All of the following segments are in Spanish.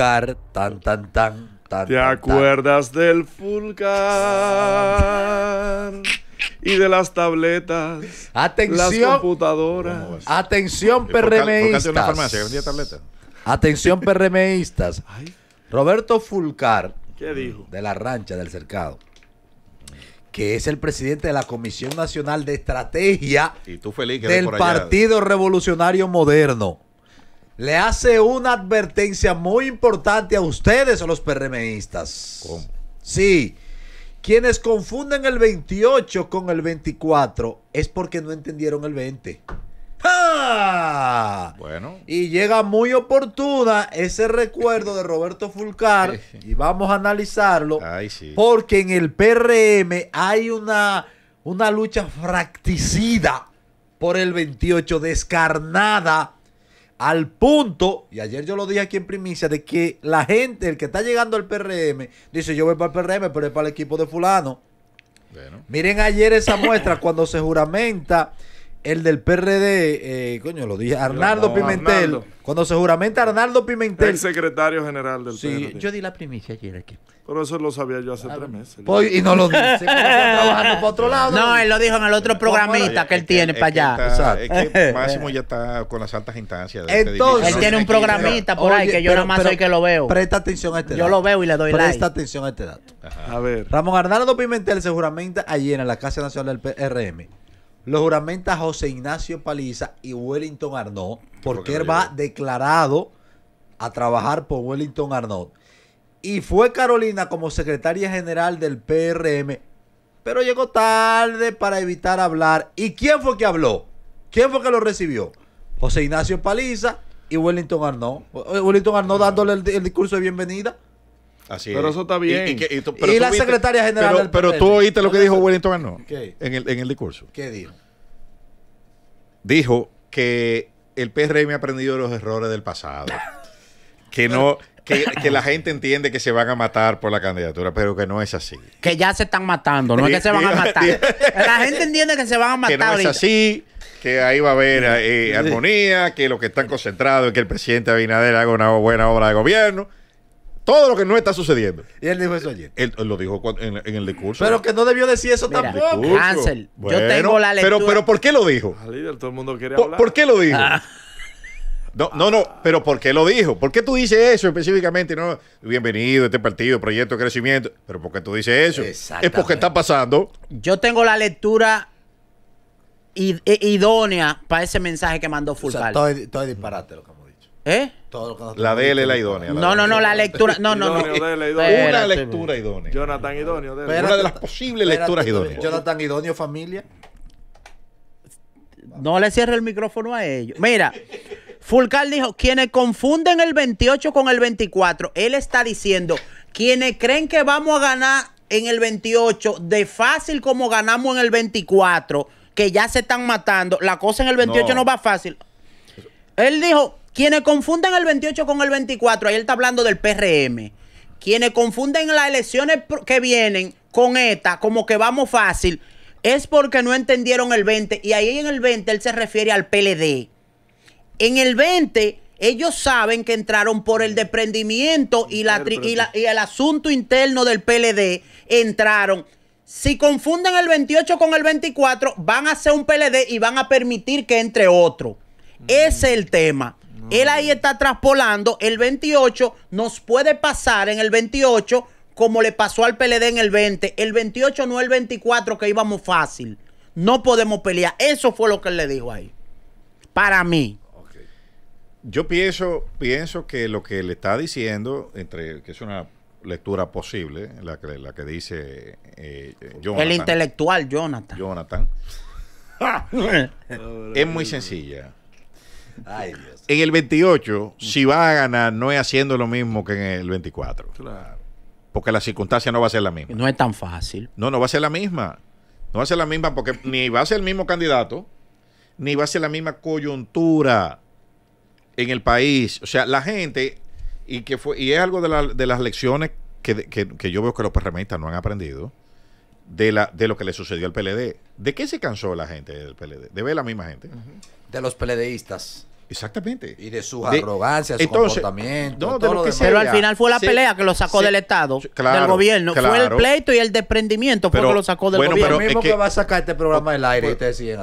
tan, tan, tan, ¿Te acuerdas del Fulcar? y de las tabletas. Atención. Las computadoras. Atención, PRMistas. Atención, PRMistas. Roberto Fulcar. ¿Qué dijo? De la rancha del cercado. Que es el presidente de la Comisión Nacional de Estrategia y tú feliz del Partido Revolucionario Moderno le hace una advertencia muy importante a ustedes, a los PRMistas. ¿Cómo? Sí. Quienes confunden el 28 con el 24 es porque no entendieron el 20. Bueno. Y llega muy oportuna ese recuerdo de Roberto Fulcar y vamos a analizarlo porque en el PRM hay una, una lucha fracticida por el 28, descarnada al punto, y ayer yo lo dije aquí en primicia, de que la gente, el que está llegando al PRM, dice yo voy para el PRM, pero es para el equipo de fulano. Miren ayer esa muestra cuando se juramenta el del PRD, eh, coño, lo dije, Arnaldo Pimentel. Cuando se juramenta Arnaldo Pimentel. El secretario general del PRD. Sí, yo di la primicia ayer aquí. Pero eso lo sabía yo hace tres meses. Pues, y no lo dice. trabajando otro lado. No, él lo dijo en el otro programista que él tiene para allá. Exacto. Es que Máximo ya está con las altas instancias. De este Entonces, él tiene un programista por ahí que yo nada más soy que lo veo. Presta atención a este dato. Yo lo veo y le doy like. Presta atención a este dato. A ver. Ramón Arnaldo Pimentel se juramenta ayer en la Casa Nacional del PRM lo juramenta José Ignacio Paliza y Wellington Arnaud, porque él va declarado a trabajar por Wellington Arnaud. Y fue Carolina como secretaria general del PRM, pero llegó tarde para evitar hablar. ¿Y quién fue que habló? ¿Quién fue que lo recibió? José Ignacio Paliza y Wellington Arnaud. Wellington Arnaud dándole el discurso de bienvenida pero eso está bien. Y, la secretaria general. Pero, tú oíste lo que dijo Wellington Arnold En, el, en el discurso. ¿Qué dijo? Dijo que el PRM ha aprendido los errores del pasado. que no. Que, la gente entiende que se van a matar por la candidatura, pero que no es así. Que ya se están matando, no es que se van a matar. la gente entiende que se van a matar. Que no es así, que ahí va a haber eh, armonía, que los que están concentrados en que el presidente Abinader haga una buena obra de gobierno todo lo que no está sucediendo. Y él dijo eso ayer. Él, lo dijo en, el discurso. Pero que no debió decir eso tampoco. yo tengo la lectura. Pero, pero ¿por qué lo dijo? Líder, todo el mundo quiere hablar. ¿Por qué lo dijo? Ah. No, no, no, pero ¿por qué lo dijo? ¿Por qué tú dices eso específicamente? No, bienvenido a este partido, proyecto de crecimiento. Pero ¿por qué tú dices eso? Es porque está pasando. Yo tengo la lectura e, idónea para ese mensaje que mandó Fulcal. O sea, disparate lo que ¿Eh? Todo la DL es la idónea. No, no, no, la lectura. No, no, no. Una lectura idónea. Jonathan Idóneo. Una de las posibles lecturas idóneas. Jonathan Idóneo Familia. No le cierre el micrófono a ellos. Mira, Fulcal dijo, quienes confunden el 28 con el 24, él está diciendo, quienes creen que vamos a ganar en el 28 de fácil como ganamos en el 24, que ya se están matando, la cosa en el 28 No. va fácil. Él dijo, quienes confunden el 28 con el 24, ahí él está hablando del PRM. Quienes confunden las elecciones que vienen con esta, como que vamos fácil, es porque no entendieron el 20. Y ahí en el 20 él se refiere al PLD. En el 20 ellos saben que entraron por el desprendimiento y, la, y, el asunto interno del PLD. Entraron. Si confunden el 28 con el 24, van a hacer un PLD y van a permitir que entre otro. Ese es el tema. Él ahí está traspolando el 28, nos puede pasar en el 28 como le pasó al PLD en el 20. El 28 no el 24 que íbamos fácil. No podemos pelear. Eso fue lo que él le dijo ahí. Para mí. Yo pienso, pienso que lo que le está diciendo, entre que es una lectura posible, la que, la que dice eh, eh, El intelectual Jonathan. Jonathan. es muy sencilla. En el 28, si va a ganar, no es haciendo lo mismo que en el 24. Claro. Porque la circunstancia no va a ser la misma. No es tan fácil. No, no va a ser la misma. No va a ser la misma porque ni va a ser el mismo candidato, ni va a ser la misma coyuntura en el país. O sea, la gente, y que fue, y es algo de, de las lecciones que, que, yo veo que los perremistas no han aprendido, de, lo que le sucedió al PLD. ¿De qué se cansó la gente del PLD? ¿De ver la misma gente? De los PLDistas. Exactamente. Y de sus su comportamiento. todo lo pero al final fue la pelea que lo sacó del Estado, del gobierno. Fue el pleito y el desprendimiento pero, lo sacó del bueno, gobierno. Pero mismo que, va a sacar este programa del pues, aire,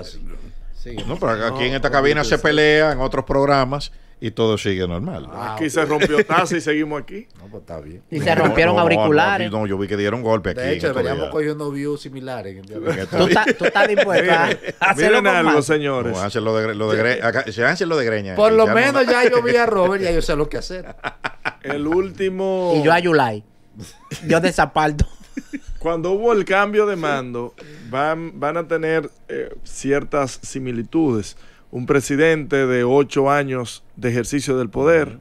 no, pero aquí en esta cabina se pelea, en otros programas y todo sigue normal. Ah, aquí se rompió taza y seguimos aquí. No, pues está bien. Y se rompieron auriculares. No, yo vi que dieron golpe aquí. De hecho, deberíamos cogiendo views similares. ¿Tú, estás dispuesto a hacerlo Miren algo, señores. se de, lo de, Greña. Por lo menos ya yo vi a Robert y ya yo sé lo que hacer. El último... Y yo a Yulai. Yo Zapaldo Cuando hubo el cambio de mando, van, van a tener eh, ciertas similitudes un presidente de ocho años de ejercicio del poder,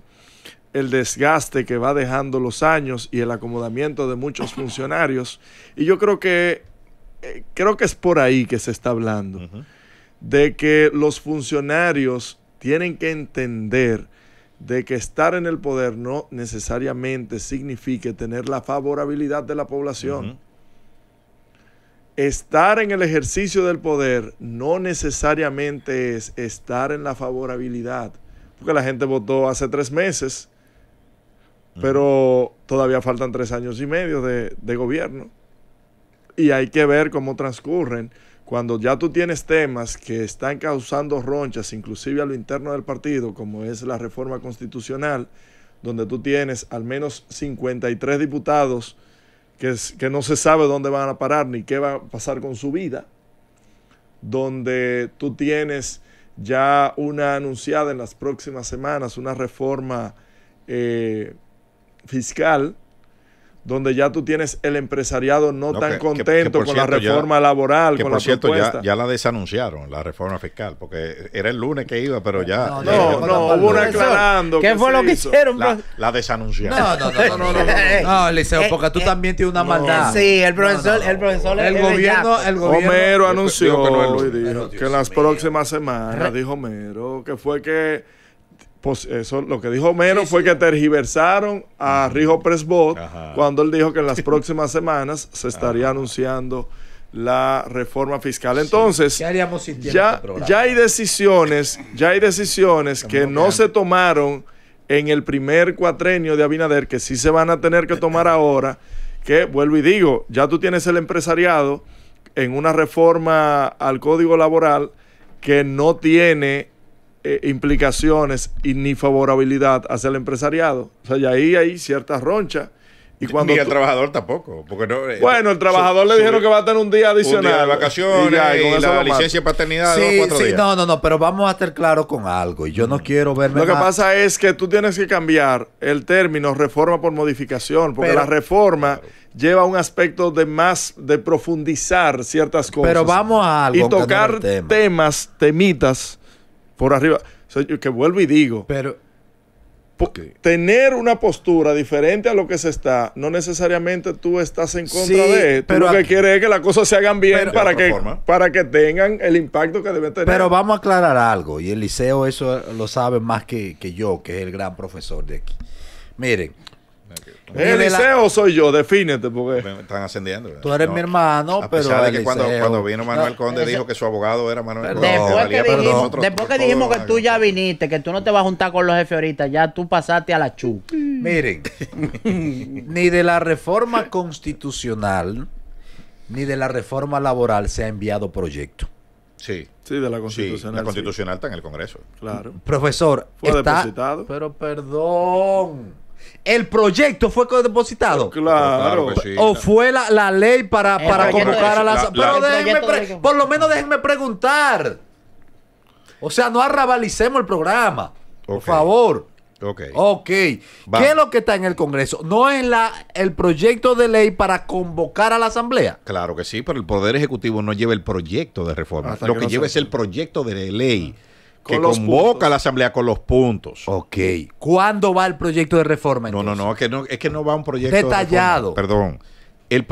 el desgaste que va dejando los años y el acomodamiento de muchos funcionarios. Y yo creo que, eh, creo que es por ahí que se está hablando, de que los funcionarios tienen que entender de que estar en el poder no necesariamente signifique tener la favorabilidad de la población estar en el ejercicio del poder no necesariamente es estar en la favorabilidad, porque la gente votó hace tres meses, pero todavía faltan tres años y medio de, gobierno. Y hay que ver cómo transcurren. Cuando ya tú tienes temas que están causando ronchas, inclusive a lo interno del partido, como es la reforma constitucional, donde tú tienes al menos 53 diputados que, que no se sabe dónde van a parar ni qué va a pasar con su vida, donde tú tienes ya una anunciada en las próximas semanas, una reforma eh, fiscal donde ya tú tienes el empresariado no, tan contento con la reforma laboral. Que por cierto, ya, ya, la desanunciaron, la reforma fiscal, porque era el lunes que iba, pero ya... No, eh, eh, eh, no, hubo una aclarando. ¿Qué fue lo que hicieron? La, desanunciaron. No, no, no, no, no, no, Liceo, porque tú también tienes una maldad. Sí, el profesor... El, profesor el, gobierno, el gobierno... Homero anunció que, las próximas semanas, dijo Homero, que fue que pues, lo que dijo menos fue que tergiversaron a Rijo Presbot cuando él dijo que en las próximas semanas se estaría anunciando la reforma fiscal. Entonces, ya, este ya hay decisiones, ya hay decisiones que no se tomaron en el primer cuatrenio de Abinader, que sí se van a tener que tomar ahora, que vuelvo y digo, ya tú tienes el empresariado en una reforma al código laboral que no tiene eh, implicaciones y ni favorabilidad hacia el empresariado. O sea, y ahí hay ciertas ronchas. Y cuando el trabajador tampoco. Porque no, eh, bueno, el trabajador le dijeron que va a tener un día adicional. de vacaciones y, la licencia de paternidad. Sí, sí, no, no, no, pero vamos a estar claro con algo. Yo no quiero verme. Lo que pasa es que tú tienes que cambiar el término reforma por modificación, porque la reforma lleva un aspecto de más, de profundizar ciertas cosas. Pero vamos a Y tocar temas, temitas por arriba. que vuelvo y digo. Pero. Tener una postura diferente a lo que se está, no necesariamente tú estás en contra de esto. Pero lo que quiere es que las cosas se hagan bien para, que, para que tengan el impacto que debe tener. Pero vamos a aclarar algo, y el liceo eso lo sabe más que, que yo, que es el gran profesor de aquí. Miren, Eliseo soy yo? Defínete, porque. están ascendiendo. Tú eres mi hermano, que cuando, vino Manuel Conde dijo que su abogado era Manuel Conde. Después que, dijimos, que, tú ya viniste, que tú no te vas a juntar con los jefes ahorita, ya tú pasaste a la chu. Miren, ni de la reforma constitucional ni de la reforma laboral se ha enviado proyecto. Sí. Sí, de la constitucional. la constitucional está en el Congreso. Claro. Profesor, Fue depositado. Pero perdón. ¿El proyecto fue depositado? Pues claro. Pues sí. ¿O fue la, ley para, convocar a La, pero por lo menos déjenme preguntar. O sea, no arrabalicemos el programa. Por favor. Ok. ¿Qué es lo que está en el Congreso? ¿No es la, el proyecto de ley para convocar a la Asamblea? Claro que sí, pero el Poder Ejecutivo no lleva el proyecto de reforma. Ah, lo que, lleva es el proyecto de ley que convoca a la Asamblea con los puntos. Ok. ¿Cuándo va el proyecto de reforma? Entonces? No, no, no, es que no, es que no va un proyecto detallado. Perdón. El,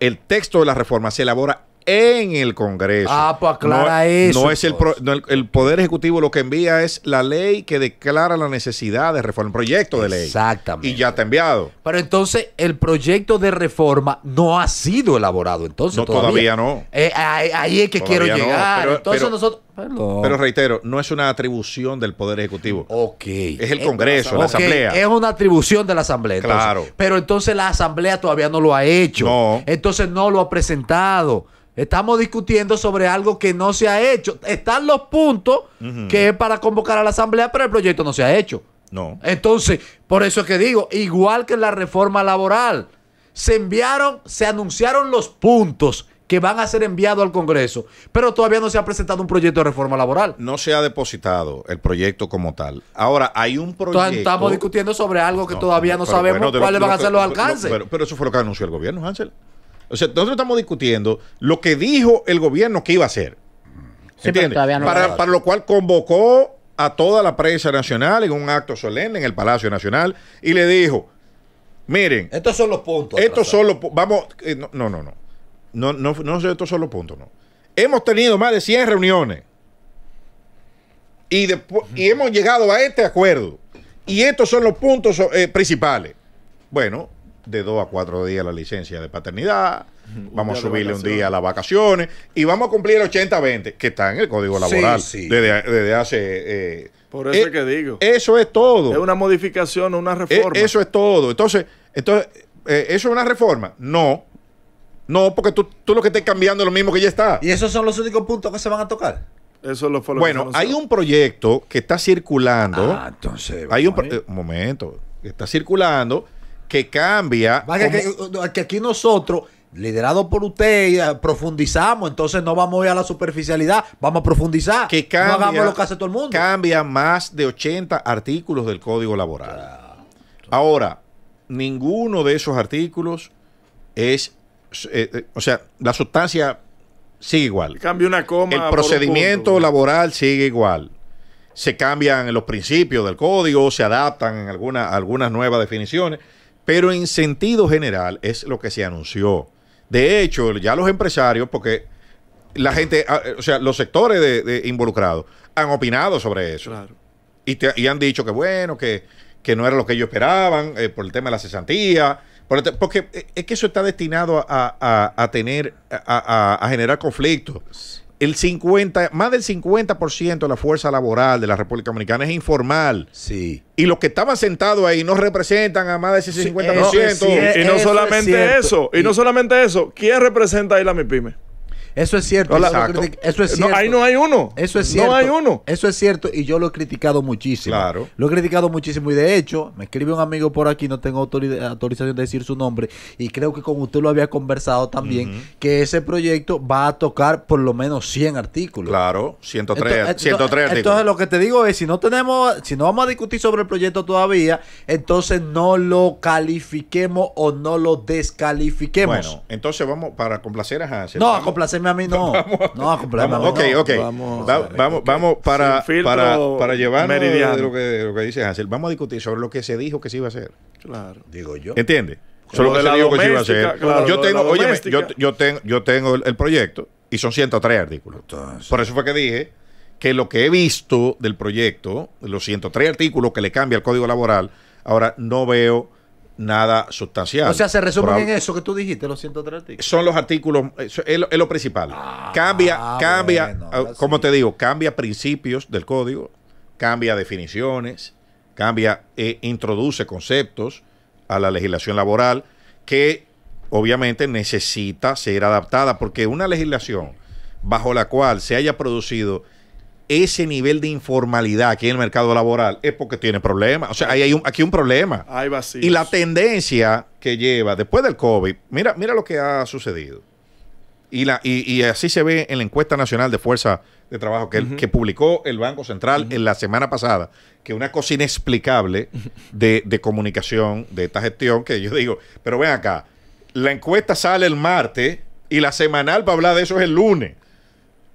el texto de la reforma se elabora en el Congreso. Ah, pues aclara eso. No es el, Poder Ejecutivo lo que envía es la ley que declara la necesidad de reforma, el proyecto de ley. Exactamente. Y ya está enviado. Pero entonces el proyecto de reforma no ha sido elaborado, entonces. No, todavía, no. Eh, ahí, es que quiero llegar. Pero, entonces nosotros. Pero reitero, no es una atribución del Poder Ejecutivo. Ok. Es el eh, Congreso, la Asamblea. Es una atribución de la Asamblea. Claro. Pero entonces la Asamblea todavía no lo ha hecho. No. Entonces no lo ha presentado. Estamos discutiendo sobre algo que no se ha hecho. Están los puntos que es para convocar a la asamblea, pero el proyecto no se ha hecho. No. Entonces, por eso es que digo, igual que la reforma laboral, se enviaron, se anunciaron los puntos que van a ser enviados al Congreso, pero todavía no se ha presentado un proyecto de reforma laboral. No se ha depositado el proyecto como tal. Ahora, hay un proyecto... estamos discutiendo sobre algo que todavía no, sabemos cuáles van a ser los alcances. pero, eso fue lo que anunció el gobierno, Ángel. O sea, nosotros estamos discutiendo lo que dijo el gobierno que iba a hacer. para, lo cual convocó a toda la prensa nacional en un acto solemne en el Palacio Nacional y le dijo, miren... Estos son los puntos. Estos son los... Vamos... Eh, no, no, no, no. No, no, estos son los puntos, no. Hemos tenido más de 100 reuniones y, después, y hemos llegado a este acuerdo. Y estos son los puntos eh, principales. Bueno, de dos a cuatro días la licencia de paternidad, vamos a subirle un día a las vacaciones y vamos a cumplir el 80-20, que está en el Código Laboral Desde, hace... Eh, Por eso eh, es que digo. Eso es todo. Es una modificación, una eh, reforma. eso es todo. Entonces, entonces ¿eso es una reforma? No. No, porque tú, lo que estás cambiando es lo mismo que ya está. ¿Y esos son los únicos puntos que se van a tocar? Eso lo bueno, hay un proyecto que está circulando. Ah, entonces. Hay un, un momento. Está circulando que cambia. Eh, eh, que, aquí nosotros liderado por usted, eh, profundizamos, entonces no vamos a ir a la superficialidad, vamos a profundizar. Que cambia, no hagamos lo que hace todo el mundo. Cambia más de 80 artículos del Código Laboral. Ahora, ninguno de esos artículos es, o sea, la sustancia sigue igual. Cambia una coma. El procedimiento laboral sigue igual. Se cambian los principios del código, se adaptan en algunas nuevas definiciones pero en sentido general es lo que se anunció. De hecho, ya los empresarios, porque la gente, ah, eh, o sea, los sectores de, involucrados han opinado sobre eso. Y, han dicho que bueno, que, no era lo que ellos esperaban eh, por el tema de la cesantía. porque eh, es que eso está destinado a, tener, a generar conflictos el 50, más del 50% de la fuerza laboral de la República Dominicana es informal. Sí. Y los que estaban sentados ahí no representan a más de ese 50%. y no solamente eso, y, no solamente eso, ¿quién representa ahí la MIPYME? Eso es cierto. eso, es cierto. No, ahí no hay uno. Eso es cierto. No hay uno. Eso es cierto y yo lo he criticado muchísimo. Lo he criticado muchísimo y de hecho me escribe un amigo por aquí, no tengo autorización de decir su nombre y creo que con usted lo había conversado también, que ese proyecto va a tocar por lo menos 100 artículos. Claro, 103, 103 artículos. Entonces lo que te digo es, si no tenemos, si no vamos a discutir sobre el proyecto todavía, entonces no lo califiquemos o no lo descalifiquemos. Bueno, entonces vamos para complacer a No, a complacer a mí no. Vamos, no, vamos, Vamos, para, para, para llevar lo que, lo que dice Hansel. Vamos a discutir sobre lo que se dijo que se iba a hacer. Claro. Digo yo. ¿Entiendes? que que iba a hacer. yo, tengo, oye, yo, tengo, el, proyecto y son 103 artículos. Por eso fue que dije que lo que he visto del proyecto, los 103 artículos que le cambia el código laboral, ahora no veo nada sustancial. O sea, se resumen en eso que tú dijiste, los 103 artículos. Son los artículos, es, lo, principal. Ah, cambia, ah, cambia, ah, como te digo, cambia principios del código, cambia definiciones, cambia, e introduce conceptos a la legislación laboral que obviamente necesita ser adaptada porque una legislación bajo la cual se haya producido ese nivel de informalidad aquí en el mercado laboral es porque tiene problemas. O sea, hay un, aquí un problema. Y la tendencia que lleva después del COVID, mira, mira lo que ha sucedido. Y, así se ve en la encuesta nacional de fuerza de trabajo que, publicó el Banco Central en la semana pasada, que una cosa inexplicable de, de comunicación de esta gestión, que yo digo, pero ven acá, la encuesta sale el martes y la semanal para hablar de eso es el lunes.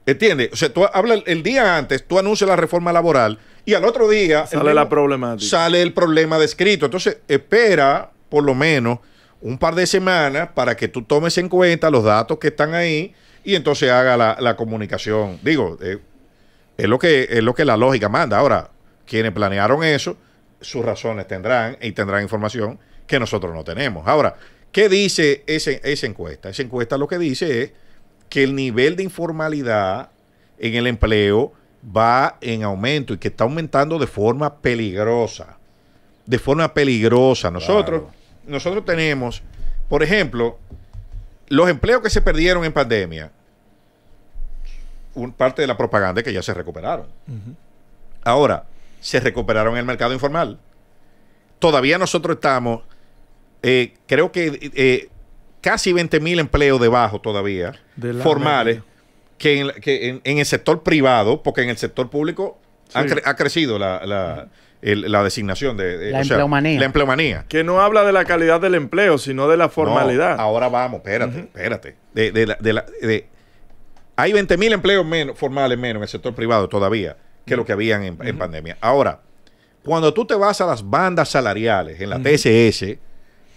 ¿Entiendes? O sea, tú hablas el día antes, tú anuncias la reforma laboral y al otro día. Sale el problema descrito. Entonces, espera por lo menos un par de semanas para que tú tomes en cuenta los datos que están ahí y entonces haga la, comunicación. Digo, eh, es, lo que, es lo que la lógica manda. Ahora, quienes planearon eso, sus razones tendrán y tendrán información que nosotros no tenemos. Ahora, ¿qué dice esa encuesta? Esa encuesta lo que dice es que el nivel de informalidad en el empleo va en aumento y que está aumentando de forma peligrosa. De forma peligrosa. Nosotros, nosotros tenemos, por ejemplo, los empleos que se perdieron en pandemia, un, parte de la propaganda que ya se recuperaron. Ahora, se recuperaron en el mercado informal. Todavía nosotros estamos, eh, creo que eh, casi mil empleos debajo todavía, formales, que, en, que en, el sector privado, porque en el sector público ha crecido la, la, la designación de... la, empleomanía. la empleomanía. Que no habla de la calidad del empleo, sino de la formalidad. ahora vamos, espérate, espérate. De, de, de hay 20.000 empleos menos, formales menos en el sector privado todavía que lo que habían en, pandemia. Ahora, cuando tú te vas a las bandas salariales en la TSS,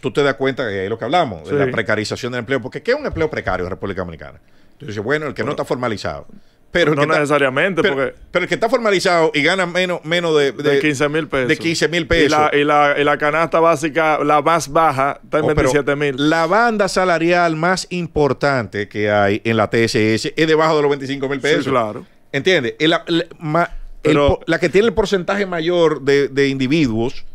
tú te das cuenta que es lo que hablamos, de la precarización del empleo. Porque ¿qué es un empleo precario en República Dominicana? Entonces, bueno, el que no está formalizado. Pero no necesariamente, pero, Pero el que está formalizado y gana menos, menos de, de, 15 mil pesos. De 15 mil pesos. Y la, y, la, canasta básica, la más baja, está en 27 mil. La banda salarial más importante que hay en la TSS es debajo de los 25 mil pesos. Sí, claro. ¿Entiendes? La, que tiene el porcentaje mayor de, de individuos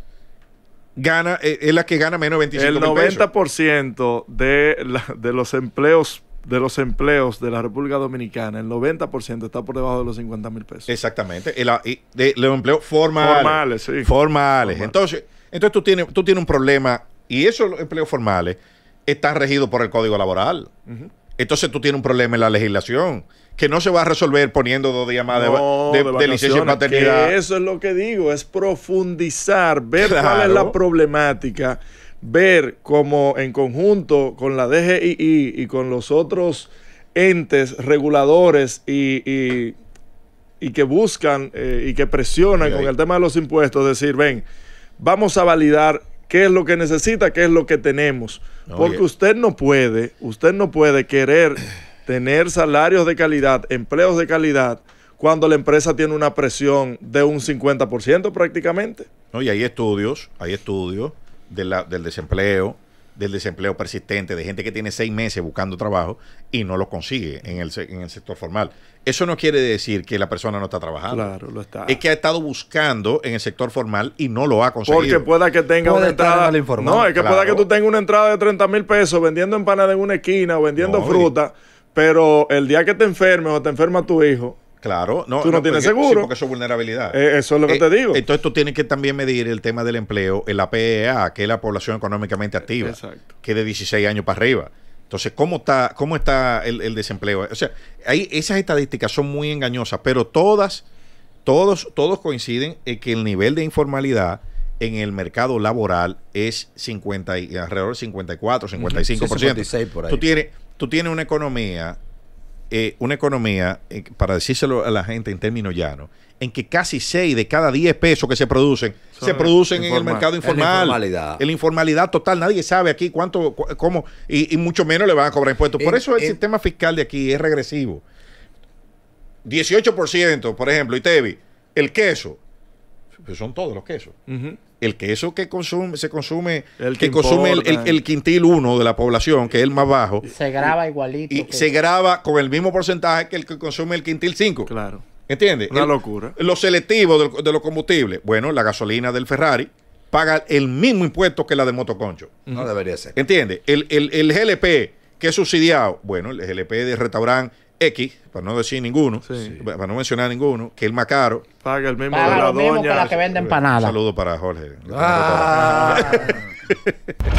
gana, eh, es la que gana menos 25 El 90% de, de los empleos de los empleos de la República Dominicana, el 90% está por debajo de los 50 mil pesos. Exactamente. El, ah, los empleos formales. Formales, sí. Formales. Entonces, entonces tú, tienes, tú tienes un problema y esos empleos formales están regidos por el Código Laboral entonces tú tienes un problema en la legislación que no se va a resolver poniendo dos días más de, licencia en paternidad. eso es lo que digo, es profundizar, ver cuál es la problemática, ver cómo en conjunto con la DGI y con los otros entes reguladores y, que buscan eh, y que presionan con el tema de los impuestos, decir, ven, vamos a validar qué es lo que necesita, qué es lo que tenemos. Porque usted no puede, usted no puede querer tener salarios de calidad, empleos de calidad, cuando la empresa tiene una presión de un 50% prácticamente. No, y hay estudios, hay estudios de la, del desempleo, del desempleo persistente, de gente que tiene seis meses buscando trabajo y no lo consigue en el, sector formal. Eso no quiere decir que la persona no está trabajando. Claro, lo está. Es que ha estado buscando en el sector formal y no lo ha conseguido. Porque pueda que tenga una entrada. No, es que pueda que tú tengas una entrada de 30 mil pesos vendiendo empanadas en una esquina o vendiendo fruta, pero el día que te enfermes o te enferma tu hijo, Claro, no, tú no, tienes seguro. porque eso es vulnerabilidad. Eh, eso es lo que eh, te digo. Entonces tú tienes que también medir el tema del empleo en la PEA, que es la población económicamente activa, que es de 16 años para arriba. Entonces, ¿cómo está, cómo está el, desempleo? O sea, esas estadísticas son muy engañosas, pero todas, todos, todos coinciden en que el nivel de informalidad en el mercado laboral es 50 alrededor del 54, 55%. por Tú tienes, tú tienes una economía eh, una economía, eh, para decírselo a la gente en términos llanos, en que casi 6 de cada 10 pesos que se producen, se producen en el mercado informal. En la informalidad. total. Nadie sabe aquí cuánto, cómo, y, mucho menos le van a cobrar impuestos. Por eso el sistema fiscal de aquí es regresivo. 18%, por ejemplo, y Tevi, el queso, pues son todos los quesos. El queso que consume, se consume, el que, consume el, quintil 1 de la población, que es el más bajo. Se graba igualito. Y se graba con el mismo porcentaje que el que consume el quintil 5. Claro. ¿Entiendes? Una locura. Los selectivos de, los combustibles. Bueno, la gasolina del Ferrari paga el mismo impuesto que la de motoconcho. No debería ser. ¿Entiendes? El, el GLP que es subsidiado. Bueno, el GLP de restaurante X, para no decir ninguno, para no mencionar ninguno, que el más caro. Paga el mismo paga de la lo Mismo que la que vende empanadas. Un saludo para Jorge. Ah.